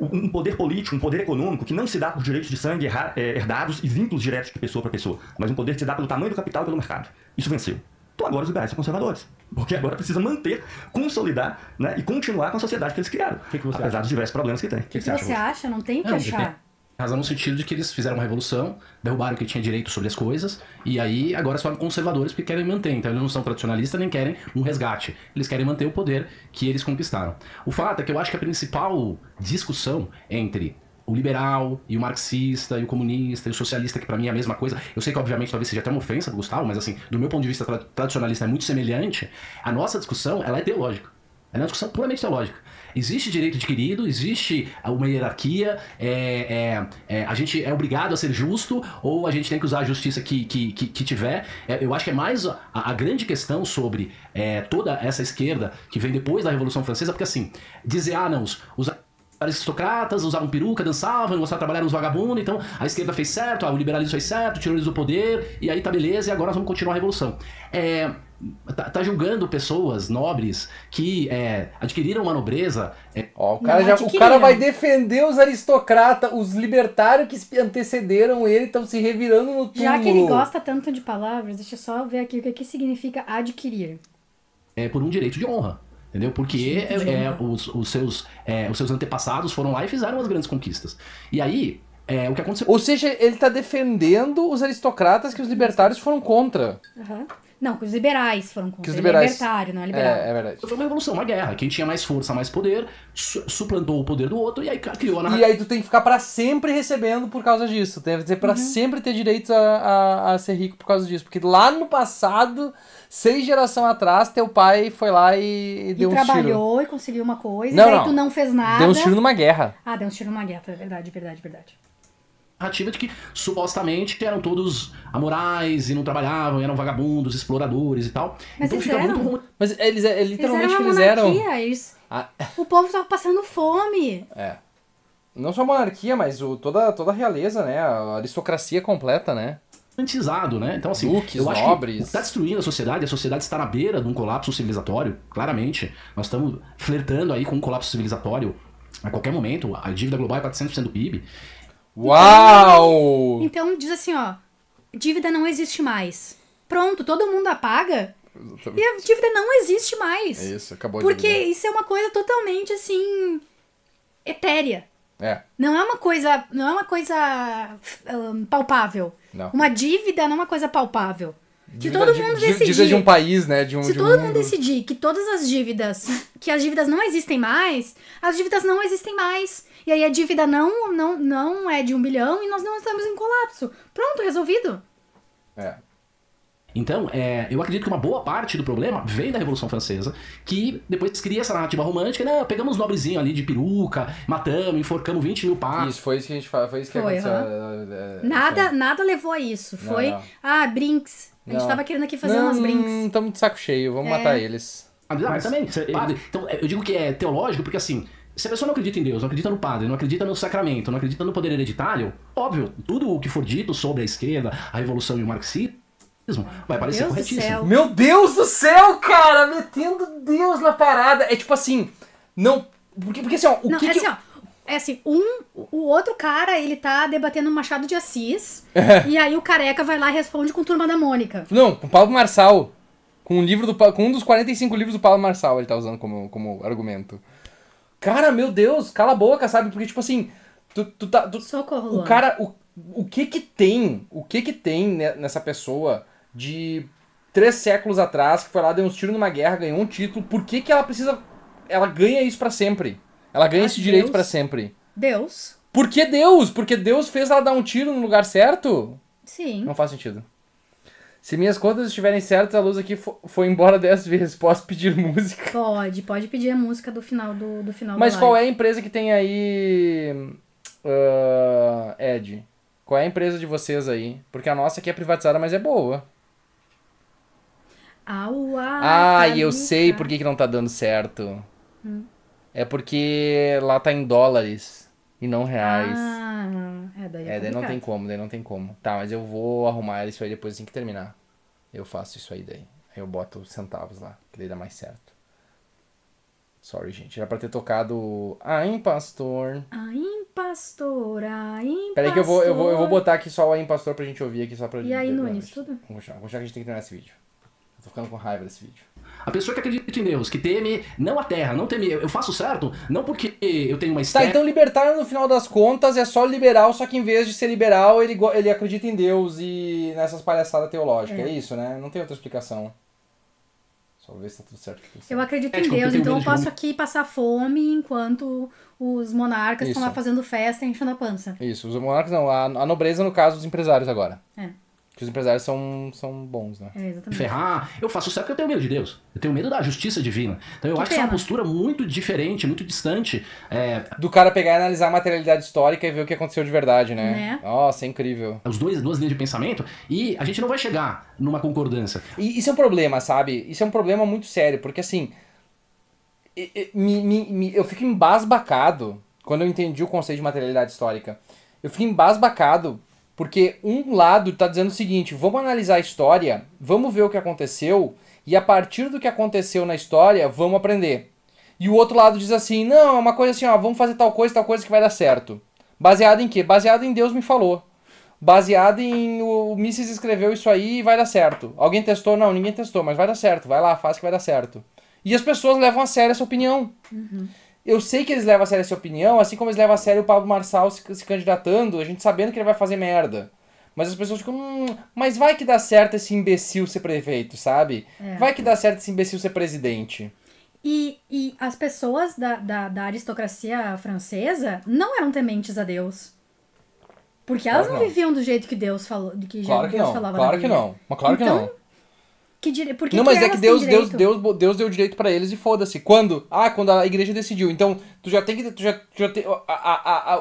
um poder político, um poder econômico que não se dá por direitos de sangue eh, herdados e vínculos diretos de pessoa para pessoa, mas um poder que se dá pelo tamanho do capital e pelo mercado. Isso venceu. Então agora os liberais são conservadores. Porque agora precisa manter, consolidar né, e continuar com a sociedade que eles criaram. Que que apesar acha? dos diversos problemas que tem. O que, que, você, acha? acha? Não tem que não, achar. Tem razão é no sentido de que eles fizeram uma revolução, derrubaram o que tinha direito sobre as coisas, e aí agora são conservadores porque querem manter. Então eles não são tradicionalistas nem querem um resgate. Eles querem manter o poder que eles conquistaram. O fato é que eu acho que a principal discussão entre o liberal e o marxista e o comunista e o socialista, que para mim é a mesma coisa. Eu sei que, obviamente, talvez seja até uma ofensa pro Gustavo, mas assim, do meu ponto de vista tra tradicionalista é muito semelhante. A nossa discussão, ela é teológica. Ela é uma discussão puramente teológica. Existe direito adquirido, existe uma hierarquia, é, é, é, a gente é obrigado a ser justo ou a gente tem que usar a justiça que, que, que, que tiver. É, eu acho que é mais a, a grande questão sobre é, toda essa esquerda que vem depois da Revolução Francesa, porque assim, dizer, ah, não, os, os aristocratas usavam peruca, dançavam, gostavam de trabalhar, eram uns vagabundos, então a esquerda fez certo, ah, o liberalismo fez certo, tirou eles do poder, e aí tá beleza, e agora nós vamos continuar a revolução. É, Tá, tá, julgando pessoas nobres que é, adquiriram uma nobreza. É... Ó, o, cara já, o cara vai defender os aristocratas, os libertários que antecederam ele, estão se revirando no túmulo. Já que ele gosta tanto de palavras, deixa eu só ver aqui o que, que significa adquirir. É por um direito de honra. Entendeu? Porque é, é Os, os, seus, é, os seus antepassados foram lá e fizeram as grandes conquistas. E aí, é, o que aconteceu. Ou seja, ele está defendendo os aristocratas que os libertários foram contra. Aham. Uhum. Não, que os liberais foram contra. Que os é liberais... libertário, não é, é liberal. É, é verdade. Foi uma revolução, uma guerra. Quem tinha mais força, mais poder, su suplantou o poder do outro e aí criou a narrativa. E aí tu tem que ficar para sempre recebendo por causa disso. Tem que para uhum. sempre ter direito a, a, a, ser rico por causa disso. Porque lá no passado, seis gerações atrás, teu pai foi lá e, e deu um tiro. E trabalhou e conseguiu uma coisa. Não, e aí não. tu não fez nada. Deu um tiro numa guerra. Ah, deu um tiro numa guerra. Tá, é verdade, verdade, verdade narrativa de que supostamente eram todos amorais e não trabalhavam, eram vagabundos, exploradores e tal. Mas então fica eram? muito. Mas é, eles, é, é literalmente eles eram. Eles eram... É ah. O povo tava passando fome. É. Não só a monarquia, mas o, toda, toda a realeza, né? A aristocracia completa, né? romantizado, né? Então, assim, Duques, eu acho nobres. que está destruindo a sociedade, a sociedade está na beira de um colapso civilizatório, claramente. Nós estamos flertando aí com um colapso civilizatório a qualquer momento. A dívida global é 400% do PIB. Uau! Então, então diz assim, ó, dívida não existe mais. Pronto, todo mundo apaga. Exatamente. E a dívida não existe mais. É isso, acabou a Porque isso é uma coisa totalmente assim etérea. É. Não é uma coisa, não é uma coisa um, palpável. Não. Uma dívida não é uma coisa palpável. Se todo mundo decidir. Dívida de um país, né? De um, se de um todo mundo. mundo decidir que todas as dívidas, que as dívidas não existem mais, as dívidas não existem mais. E aí a dívida não, não, não é de um bilhão e nós não estamos em colapso. Pronto, resolvido. É. Então, é, eu acredito que uma boa parte do problema vem da Revolução Francesa, que depois cria essa narrativa romântica, né? Pegamos nobrezinho ali de peruca, matamos, enforcamos 20 mil passos. Isso, foi isso que a gente fala, foi isso que foi, aconteceu. Uhum. Nada, nada levou a isso. Foi, não, não. ah, brinks. A gente não. tava querendo aqui fazer não, umas brinks. Não, estamos de saco cheio, vamos é. matar eles. Ah, mas também, padre, então, eu digo que é teológico, porque assim, se a pessoa não acredita em Deus, não acredita no padre, não acredita no sacramento, não acredita no poder hereditário, óbvio, tudo o que for dito sobre a esquerda, a revolução e o marxismo vai parecer Deus corretíssimo. Meu Deus do céu, cara! Metendo Deus na parada. É tipo assim, não. Porque, porque assim, ó, o não, que. É que... Assim, ó, é assim, um, o outro cara, ele tá debatendo Machado de Assis, é. e aí o careca vai lá e responde com Turma da Mônica. Não, com Paulo Marçal. Com, um livro do, com um dos 45 livros do Paulo Marçal ele tá usando como, como argumento. Cara, meu Deus, cala a boca, sabe? Porque, tipo assim, tu, tu tá. Tu, Socorro, o cara. O, o que que tem? O que que tem nessa pessoa de três séculos atrás, que foi lá, deu uns tiros numa guerra, ganhou um título? Por que que ela precisa. Ela ganha isso para sempre? Ela ganha ah, esse direito para sempre? Deus. Por que Deus? Porque Deus fez ela dar um tiro no lugar certo? Sim. Não faz sentido. Se minhas contas estiverem certas, a luz aqui foi embora 10 vezes. Posso pedir música? Pode, pode pedir a música do final do, do final Mas do qual live. é a empresa que tem aí. Uh, Ed? Qual é a empresa de vocês aí? Porque a nossa aqui é privatizada, mas é boa. Ah, ah, ah e eu sei por que, que não tá dando certo. Hum. É porque lá tá em dólares e não reais. Ah daí é, é daí não tem como, daí não tem como. Tá, mas eu vou arrumar isso aí depois assim que terminar. Eu faço isso aí daí. Aí eu boto centavos lá, que daí dá mais certo. Sorry, gente. Era pra ter tocado. a impastor. A Impastor, a Impastor. Peraí, que eu vou, eu, vou, eu vou botar aqui só o impastor pastor pra gente ouvir aqui, só pra E aí, é Nunes, tudo? Vamos continuar, vamos que a gente tem que terminar esse vídeo. Tô ficando com raiva desse vídeo. A pessoa que acredita em Deus, que teme não a terra, não teme. Eu faço certo, não porque eu tenho uma tá, estética. Tá, então libertário no final das contas é só liberal, só que em vez de ser liberal, ele, ele acredita em Deus e nessas palhaçadas teológicas. É. é isso, né? Não tem outra explicação. Só ver se tá tudo certo. Eu acredito é, em Deus, eu então eu posso aqui passar fome enquanto os monarcas isso. estão lá fazendo festa e enchendo a pança. Isso, os monarcas não, a, a nobreza, no caso, os empresários agora. É. Que os empresários são, são bons, né? É, exatamente. Ferrar. Eu faço isso porque eu tenho medo de Deus. Eu tenho medo da justiça divina. Então eu que acho pena. que é uma postura muito diferente, muito distante. É... Do cara pegar e analisar a materialidade histórica e ver o que aconteceu de verdade, né? É. Nossa, é incrível. Os dois, duas linhas de pensamento e a gente não vai chegar numa concordância. E isso é um problema, sabe? Isso é um problema muito sério, porque assim. Me, me, me, eu fico embasbacado quando eu entendi o conceito de materialidade histórica. Eu fico embasbacado porque um lado está dizendo o seguinte: vamos analisar a história, vamos ver o que aconteceu, e a partir do que aconteceu na história, vamos aprender. E o outro lado diz assim: não, é uma coisa assim, ó, vamos fazer tal coisa, tal coisa que vai dar certo. Baseado em quê? Baseado em Deus me falou. Baseado em o, Mises escreveu isso aí e vai dar certo. Alguém testou? Não, ninguém testou, mas vai dar certo. Vai lá, faz que vai dar certo. E as pessoas levam a sério essa opinião. Uhum eu sei que eles levam a sério essa opinião, assim como eles levam a sério o Pablo Marçal se, se candidatando, a gente sabendo que ele vai fazer merda. Mas as pessoas ficam, hum, mas vai que dá certo esse imbecil ser prefeito, sabe? É. Vai que dá certo esse imbecil ser presidente. E, e as pessoas da, da, da aristocracia francesa não eram tementes a Deus. Porque claro elas não, não, viviam do jeito que Deus falou, que, claro que não, falava. Claro que não, mas claro então, que não. Que dire... Por que não, que mas é que Deus, Deus, Deus, Deus deu direito para eles e foda-se. Quando? Ah, quando a igreja decidiu. Então, tu já tem que. Tu já, já tem, a, a, a,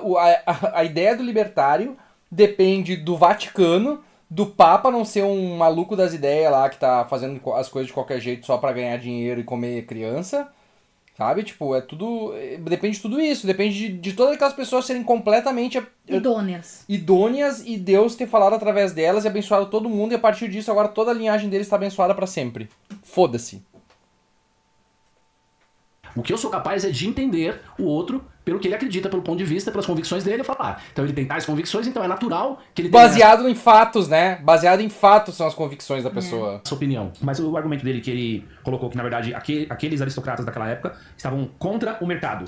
a, a ideia do libertário depende do Vaticano, do Papa não ser um maluco das ideias lá que tá fazendo as coisas de qualquer jeito só para ganhar dinheiro e comer criança Sabe? Tipo, é tudo. É, depende de tudo isso. Depende de, de todas aquelas pessoas serem completamente. Idôneas. Idôneas e Deus ter falado através delas e abençoado todo mundo. E a partir disso, agora toda a linhagem deles está abençoada para sempre. Foda-se. O que eu sou capaz é de entender o outro pelo que ele acredita, pelo ponto de vista, pelas convicções dele, a falar ah, então ele tem tais convicções, então é natural que ele Baseado em fatos, né? Baseado em fatos são as convicções da pessoa. É. Sua opinião. Mas o argumento dele que ele colocou que, na verdade, aqueles aristocratas daquela época estavam contra o mercado.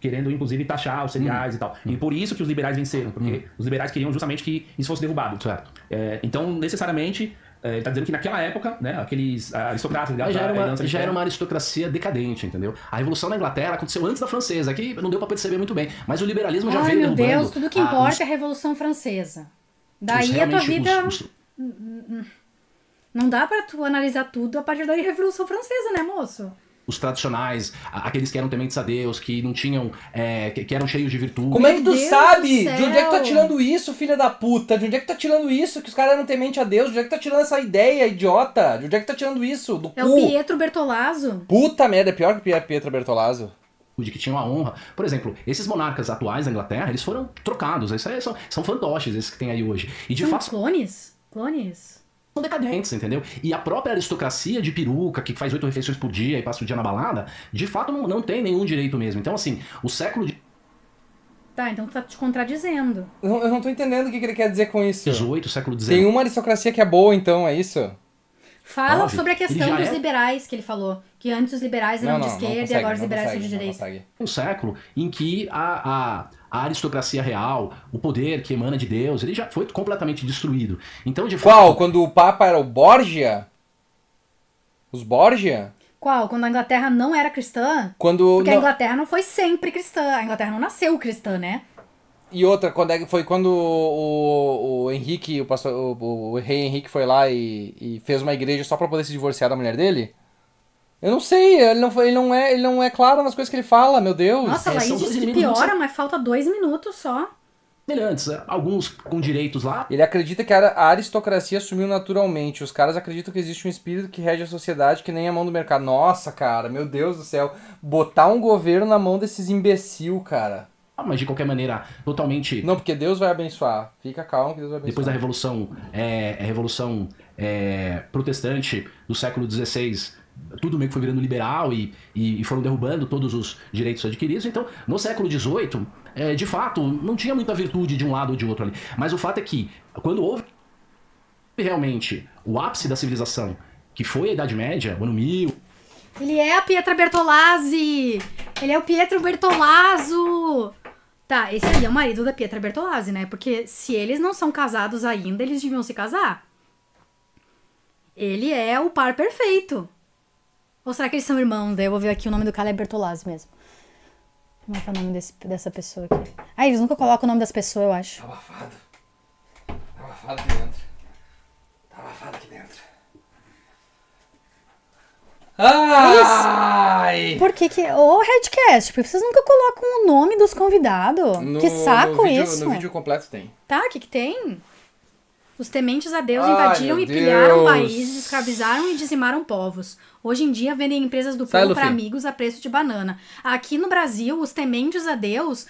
Querendo, inclusive, taxar os cereais hum. e tal. Hum. E por isso que os liberais venceram, porque hum. os liberais queriam justamente que isso fosse derrubado. Certo. É, então, necessariamente, é, ele está dizendo que naquela época, né, aqueles aristocratas né, já, era uma, já era uma aristocracia decadente, entendeu? A Revolução na Inglaterra aconteceu antes da francesa, que não deu para perceber muito bem, mas o liberalismo já veio derrubando... Ai, meu Deus, tudo que importa a, os... é a Revolução Francesa. Daí a tua vida... Os, os... Hum, hum, hum. Não dá para tu analisar tudo a partir da Revolução Francesa, né, moço? os tradicionais, aqueles que eram tementes a Deus, que não tinham, é, que, que, eram cheios de virtude. Como é que tu Deus sabe? De onde é que tá tirando isso, filha da puta? De onde é que tá tirando isso? Que os caras eram tementes a Deus? De onde é que tá tirando essa ideia, idiota? De onde é que tá tirando isso? Do é cu? o Pietro Bertolazzo. Puta merda, é pior que Pietro Bertolazzo de que tinham a honra. Por exemplo, esses monarcas atuais da Inglaterra, eles foram trocados. aí são, são fantoches, esses que tem aí hoje. E de são clones? Clones? são decadentes, entendeu? E a própria aristocracia de peruca, que faz oito refeições por dia e passa o dia na balada, de fato não, não tem nenhum direito mesmo. Então, assim, o século de... Tá, então tu tá te contradizendo. Eu, eu não tô entendendo o que, que ele quer dizer com isso. 18, século XIX. Tem uma aristocracia que é boa, então, é isso? Fala Óbvio. sobre a questão dos é... liberais que ele falou. Que antes os liberais eram não, não, de esquerda consegue, e agora os liberais consegue, são de direita. Um século em que a, a a aristocracia real, o poder que emana de Deus, ele já foi completamente destruído. Então, de Qual? Fato... Quando o Papa era o Borgia? Os Borgia? Qual? Quando a Inglaterra não era cristã? Quando Porque não... a Inglaterra não foi sempre cristã. A Inglaterra não nasceu cristã, né? E outra, quando é, foi quando o, o, Henrique, o, pastor, o, o, rei Henrique foi lá e, e fez uma igreja só para poder se divorciar da mulher dele? Eu não sei, ele não, ele, não é, ele não é claro nas coisas que ele fala, meu Deus. Nossa, é, Laís diz que piora, mas falta dois minutos só. Semelhantes, é, alguns com direitos lá. Ele acredita que a aristocracia sumiu naturalmente. Os caras acreditam que existe um espírito que rege a sociedade que nem a mão do mercado. Nossa, cara, meu Deus do céu. Botar um governo na mão desses imbecil, cara. Ah, mas de qualquer maneira, totalmente. Não, porque Deus vai abençoar. Fica calmo que Deus vai abençoar. Depois da Revolução, é, é, Revolução é, Protestante do século XVI, tudo meio que foi virando liberal e, e, foram derrubando todos os direitos adquiridos. Então, no século XVIII, é, de fato, não tinha muita virtude de um lado ou de outro ali. Mas o fato é que, quando houve realmente o ápice da civilização, que foi a Idade Média, o ano 1000. Ele é a Pietra Bertolazzi! Ele é o Pietro Bertolazzo! Tá, esse aí é o marido da Pietra Bertolazzi, né? Porque se eles não são casados ainda, eles deviam se casar. Ele é o par perfeito. Ou será que eles são irmãos? Daí eu vou ver aqui o nome do cara é Bertolazzi mesmo. Como é que é o nome desse, dessa pessoa aqui? Ah, eles nunca colocam o nome das pessoas, eu acho. Tá abafado. Tá abafado aqui dentro. Tá abafado aqui dentro. Ai! Por que que... Ô, Redcast, por que vocês nunca colocam o nome dos convidados? No, que saco no vídeo, isso? No vídeo completo tem. Tá, o que que tem? Os tementes a Deus Ai, invadiram e Deus. pilharam países, escravizaram e dizimaram povos. Hoje em dia vendem empresas do povo para amigos a preço de banana. Aqui no Brasil, os tementes a Deus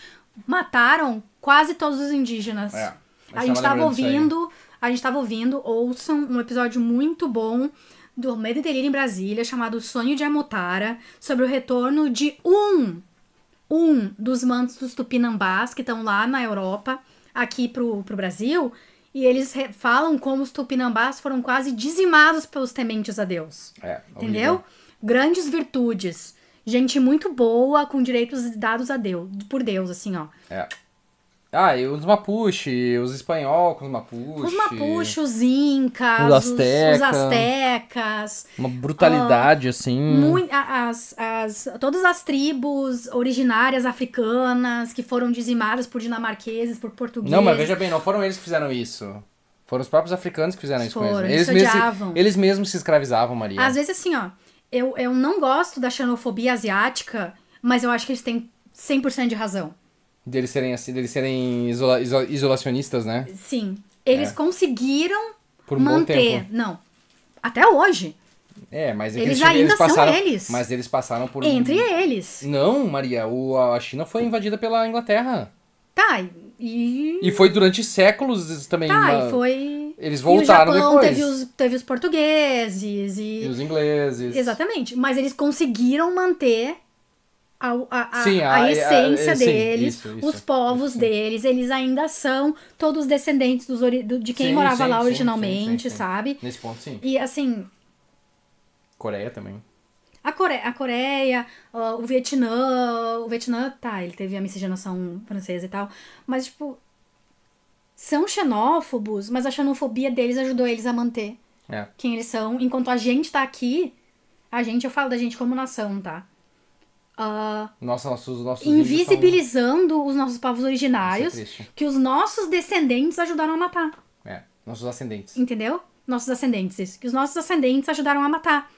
mataram quase todos os indígenas. É, a gente estava ouvindo, a gente estava ouvindo, ouçam um episódio muito bom do Medo e Delírio em Brasília, chamado Sonho de Amotara, sobre o retorno de um, um dos mantos dos Tupinambás que estão lá na Europa, aqui pro, pro Brasil e eles falam como os tupinambás foram quase dizimados pelos tementes a Deus. É, entendeu? Grandes virtudes. Gente muito boa, com direitos dados a Deus, por Deus, assim, ó. É. Ah, e os Mapuche, os espanhol com os Mapuche. Os Mapuche, os Incas, os astecas, Os, os aztecas uma brutalidade, uh, assim. as, as, todas as tribos originárias africanas que foram dizimadas por dinamarqueses, por portugueses. Não, mas veja bem, não foram eles que fizeram isso. Foram os próprios africanos que fizeram isso foram, com eles. Eles, mesmos, eles mesmos se escravizavam, Maria. Às vezes, assim, ó, eu, eu não gosto da xenofobia asiática, mas eu acho que eles têm 100% de razão. Deles serem assim, deles serem isola, isolacionistas, né? Sim. Eles é. conseguiram Por um manter. Não. Até hoje. É, mas é eles, eles, ainda eles passaram, são eles. Mas eles passaram por. Entre eles. Não, Maria. O, a China foi invadida pela Inglaterra. Tá, e. E foi durante séculos também. Tá, uma... e foi. Eles voltaram e o Japão depois. Teve os, teve os portugueses e... e. os ingleses. Exatamente. Mas eles conseguiram manter a, a, Sim, a, a, essência a, deles, isso, isso, os povos isso. deles, eles ainda são todos descendentes dos ori... de quem sim, morava sim, lá originalmente, sabe? Nesse ponto, sim. E assim. Coreia também. A Coreia, a Coreia uh, o Vietnã. O Vietnã, tá, ele teve a miscigenação francesa e tal. Mas, tipo. São xenófobos, mas a xenofobia deles ajudou eles a manter é. quem eles são. Enquanto a gente tá aqui, a gente, eu falo da gente como nação, tá? Uh, Nossa, nossos, nossos invisibilizando são... os nossos povos originários é que os nossos descendentes ajudaram a matar. É, nossos ascendentes. Entendeu? Nossos ascendentes, isso. Que os nossos ascendentes ajudaram a matar.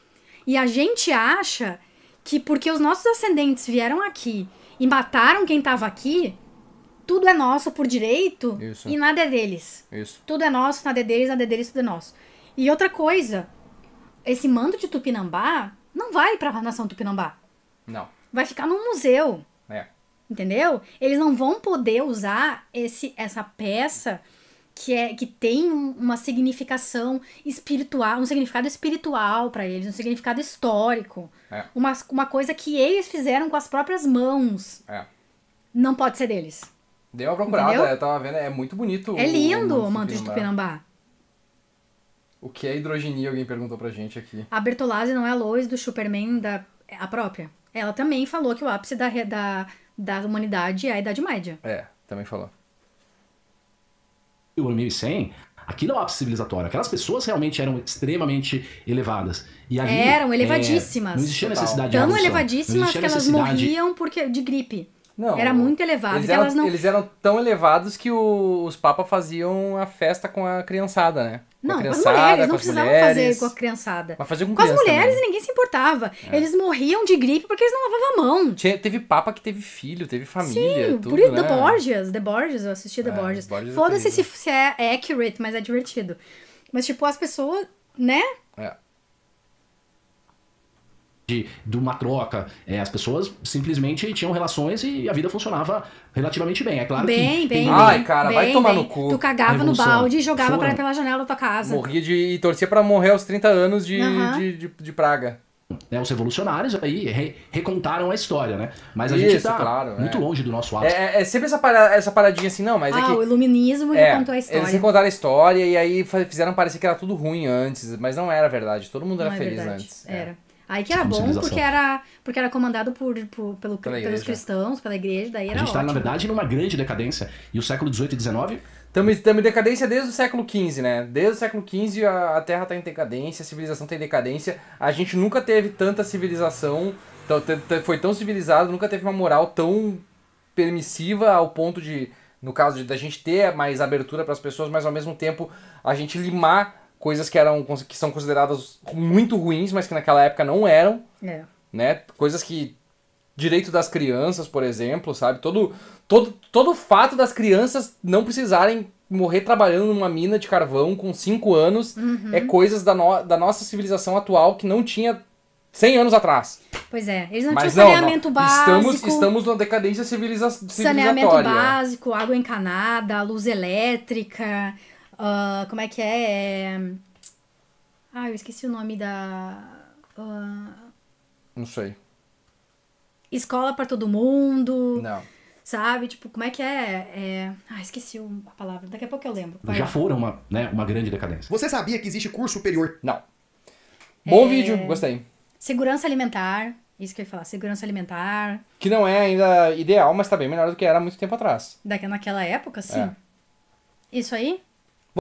E a gente acha que porque os nossos ascendentes vieram aqui e mataram quem tava aqui, tudo é nosso por direito isso. e nada é deles. Isso. Tudo é nosso, nada é deles, nada é deles, tudo é nosso. E outra coisa, esse mando de Tupinambá não vai pra nação Tupinambá. Não vai ficar num museu. É. Entendeu? Eles não vão poder usar esse, essa peça que é que tem uma significação espiritual, um significado espiritual para eles, um significado histórico. É. Uma, uma coisa que eles fizeram com as próprias mãos. É. Não pode ser deles. Deu uma procurada, Entendeu? eu tava vendo, é muito bonito. É lindo o, o manto de Tupinambá. O que é hidrogenia? Alguém perguntou pra gente aqui. A Bertolazzi não é a Lois do Superman da é a própria? Ela também falou que o ápice da, da, da humanidade é a Idade Média. É, também falou. O 1100, aquilo é o ápice civilizatório. Aquelas pessoas realmente eram extremamente elevadas. E ali, eram é, elevadíssimas. É, não existia necessidade Total. de Tão elevadíssimas que elas morriam porque, de gripe. Não, era muito elevado. Eles eram, elas não... eles eram tão elevados que o, os papas faziam a festa com a criançada, né? não, com as mulheres, não precisavam mulheres, fazer com a criançada. Mas fazer com, com as mulheres também. ninguém se importava. É. Eles morriam de gripe porque eles não lavavam a mão. teve papa que teve filho, teve família. Sim, tudo, por isso, né? The Borgias, The Borges eu assisti The é, Borgias. Borgias é Foda-se é se, se é accurate, mas é divertido. Mas, tipo, as pessoas, né? É de, de uma troca. É, as pessoas simplesmente tinham relações e a vida funcionava relativamente bem. É claro bem, que. Bem, bem. Ai, cara, bem, vai tomar bem. no cu. Tu cagava no balde e jogava pra, pela janela da tua casa. Morria de. e torcia para morrer aos 30 anos de, uhum. de, de, de praga. É os revolucionários aí re, recontaram a história, né? Mas a Isso, gente tá claro, é. muito é. longe do nosso é, ápice. É, é, sempre essa, essa paradinha assim, não, mas é ah, é que... o iluminismo é, recontou a história. Eles recontaram a história e aí fizeram parecer que era tudo ruim antes, mas não era verdade, todo mundo era feliz antes. Era. Aí que era ah, bom, porque era, porque era comandado por, por pelo, pela pelos cristãos, pela igreja, daí era A gente está, na verdade, numa grande decadência. E o século XVIII e XIX... Estamos em decadência desde o século XV, né? Desde o século XV a, a Terra está em decadência, a civilização tem tá decadência. A gente nunca teve tanta civilização, foi tão civilizado, nunca teve uma moral tão permissiva ao ponto de, no caso da gente ter mais abertura para as pessoas, mas ao mesmo tempo a gente limar coisas que eram que são consideradas muito ruins, mas que naquela época não eram. É. Né? Coisas que direito das crianças, por exemplo, sabe? Todo todo todo o fato das crianças não precisarem morrer trabalhando numa mina de carvão com 5 anos uhum. é coisas da, no, da nossa civilização atual que não tinha 100 anos atrás. Pois é, eles não Mas tinham saneamento não, básico. Estamos, estamos na decadência civiliza civilizatória. Saneamento básico, água encanada, luz elétrica, Uh, como é que é? Ah, eu esqueci o nome da. Uh... Não sei. Escola para todo mundo. Não. Sabe? Tipo, como é que é? é... Ah, esqueci a palavra. Daqui a pouco eu lembro. Vai Já foram uma, né, uma grande decadência. Você sabia que existe curso superior? Não. É, Bom é... vídeo, gostei. Segurança alimentar. Isso que eu ia falar, segurança alimentar. Que não é ainda ideal, mas tá bem melhor do que era muito tempo atrás. Daqui naquela época, sim. É. Isso aí?